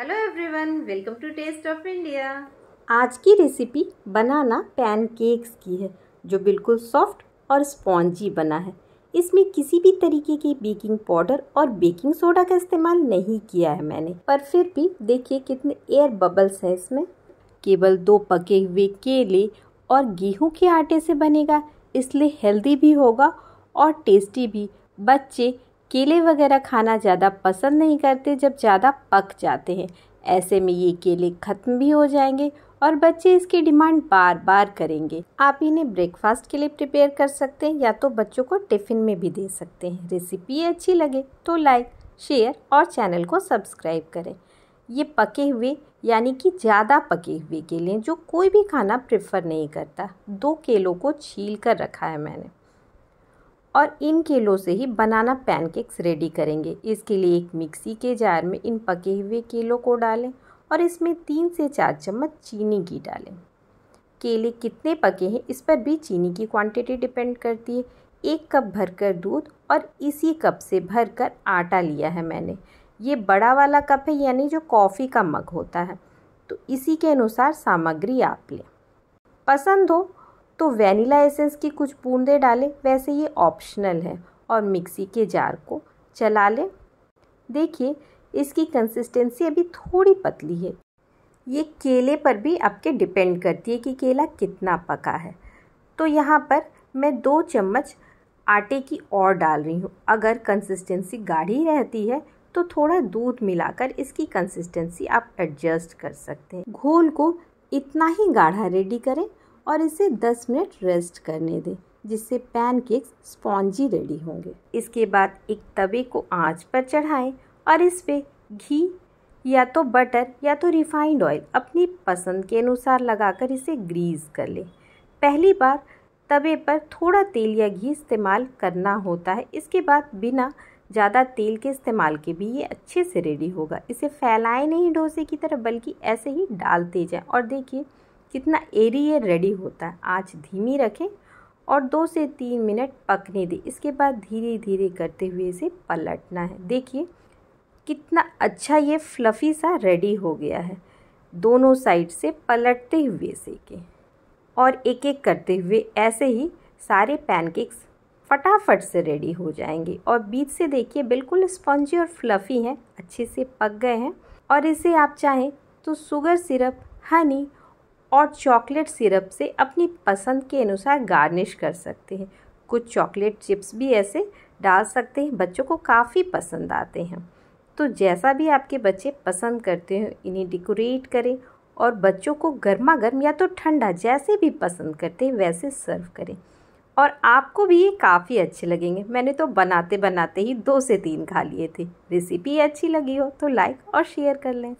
hello everyone welcome to taste of India आज की recipe बनाना pancakes की है जो बिल्कुल सॉफ्ट और स्पॉन्जी बना है इसमें किसी भी तरीके के बेकिंग पाउडर और बेकिंग सोडा का इस्तेमाल नहीं किया है मैंने पर फिर भी देखिए कितने एयर बबल्स हैं इसमें केवल दो पके हुए केले और गेहूं के आटे से बनेगा इसलिए हेल्दी भी होगा और टेस्टी भी बच्चे केले वगैरह खाना ज़्यादा पसंद नहीं करते जब ज़्यादा पक जाते हैं ऐसे में ये केले ख़त्म भी हो जाएंगे और बच्चे इसकी डिमांड बार बार करेंगे आप इन्हें ब्रेकफास्ट के लिए प्रिपेयर कर सकते हैं या तो बच्चों को टिफ़िन में भी दे सकते हैं रेसिपी अच्छी लगे तो लाइक शेयर और चैनल को सब्सक्राइब करें ये पके हुए यानी कि ज़्यादा पके हुए केले जो कोई भी खाना प्रेफर नहीं करता दो केलों को छील कर रखा है मैंने और इन केलों से ही बनाना पैनकेक्स रेडी करेंगे इसके लिए एक मिक्सी के जार में इन पके हुए केलों को डालें और इसमें तीन से चार चम्मच चीनी की डालें केले कितने पके हैं इस पर भी चीनी की क्वांटिटी डिपेंड करती है एक कप भरकर दूध और इसी कप से भरकर आटा लिया है मैंने ये बड़ा वाला कप है यानी जो कॉफ़ी का मग होता है तो इसी के अनुसार सामग्री आप लें पसंद हो तो वेनिला एसेंस की कुछ बूंदें डालें वैसे ये ऑप्शनल है और मिक्सी के जार को चला लें देखिए इसकी कंसिस्टेंसी अभी थोड़ी पतली है ये केले पर भी आपके डिपेंड करती है कि केला कितना पका है तो यहाँ पर मैं दो चम्मच आटे की और डाल रही हूँ अगर कंसिस्टेंसी गाढ़ी रहती है तो थोड़ा दूध मिलाकर इसकी कंसिस्टेंसी आप एडजस्ट कर सकते हैं घोल को इतना ही गाढ़ा रेडी करें और इसे 10 मिनट रेस्ट करने दें जिससे पैनकेक्स स्पॉन्जी रेडी होंगे इसके बाद एक तवे को आंच पर चढ़ाएं और इस पर घी या तो बटर या तो रिफाइंड ऑयल अपनी पसंद के अनुसार लगाकर इसे ग्रीस कर लें पहली बार तवे पर थोड़ा तेल या घी इस्तेमाल करना होता है इसके बाद बिना ज़्यादा तेल के इस्तेमाल के भी ये अच्छे से रेडी होगा इसे फैलाएं नहीं डोसे की तरह बल्कि ऐसे ही डालते जाएं और देखिए जितना एरी ये रेडी होता है आँच धीमी रखें और दो से तीन मिनट पकने दें इसके बाद धीरे धीरे करते हुए इसे पलटना है देखिए कितना अच्छा ये फ्लफ़ी सा रेडी हो गया है दोनों साइड से पलटते हुए सेकें और एक एक करते हुए ऐसे ही सारे पैनकेक्स फटाफट से रेडी हो जाएंगे और बीच से देखिए बिल्कुल स्पॉन्जी और फ्लफ़ी हैं अच्छे से पक गए हैं और इसे आप चाहें तो शुगर सिरप हनी और चॉकलेट सिरप से अपनी पसंद के अनुसार गार्निश कर सकते हैं कुछ चॉकलेट चिप्स भी ऐसे डाल सकते हैं बच्चों को काफ़ी पसंद आते हैं तो जैसा भी आपके बच्चे पसंद करते हैं इन्हें डेकोरेट करें और बच्चों को गर्मा गर्म या तो ठंडा जैसे भी पसंद करते हैं वैसे सर्व करें और आपको भी ये काफ़ी अच्छे लगेंगे मैंने तो बनाते बनाते ही दो से तीन खा लिए थे रेसिपी अच्छी लगी हो तो लाइक और शेयर कर लें